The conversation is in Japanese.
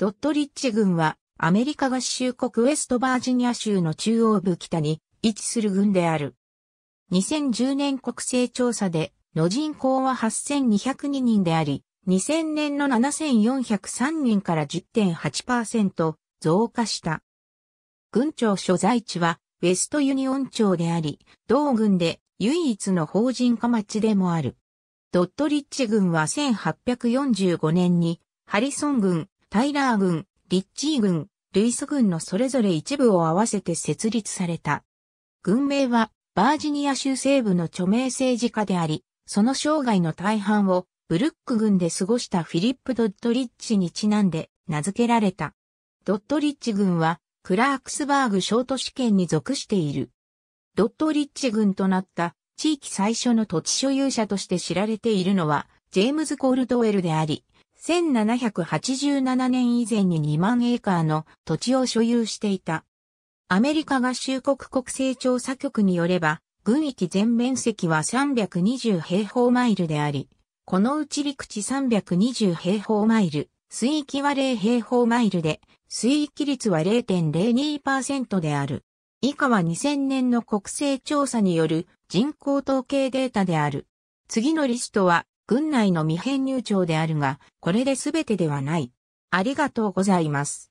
ドットリッチ郡は、アメリカ合衆国ウェストバージニア州の中央部北に位置する郡である。2010年国勢調査で、の人口は8202人であり、2000年の7403人から10.8%増加した。郡庁所在地は、ウェストユニオン町であり、同郡で唯一の法人化町でもある。ドットリッチ郡は1845年に、ハリソン郡、タイラー軍、リッチー軍、ルイス軍のそれぞれ一部を合わせて設立された。軍名は、バージニア州西部の著名政治家であり、その生涯の大半をブルック郡で過ごしたフィリップ・ドットリッチにちなんで名付けられた。ドットリッチ郡はクラークスバーグ小都市圏に属している。ドットリッチ郡となった地域最初の土地所有者として知られているのはジェームズ・コールドウェルであり、1787年以前に2万エーカーの土地を所有していた。アメリカ合衆国国勢調査局によれば、軍域全面積は320平方マイルであり、このうち陸地320平方マイル、水域は0平方マイルで、水域率は0.02%である。以下は2000年の国勢調査による人口統計データである。次のリストは軍内の未編入庁であるが、これで全てではない。ありがとうございます。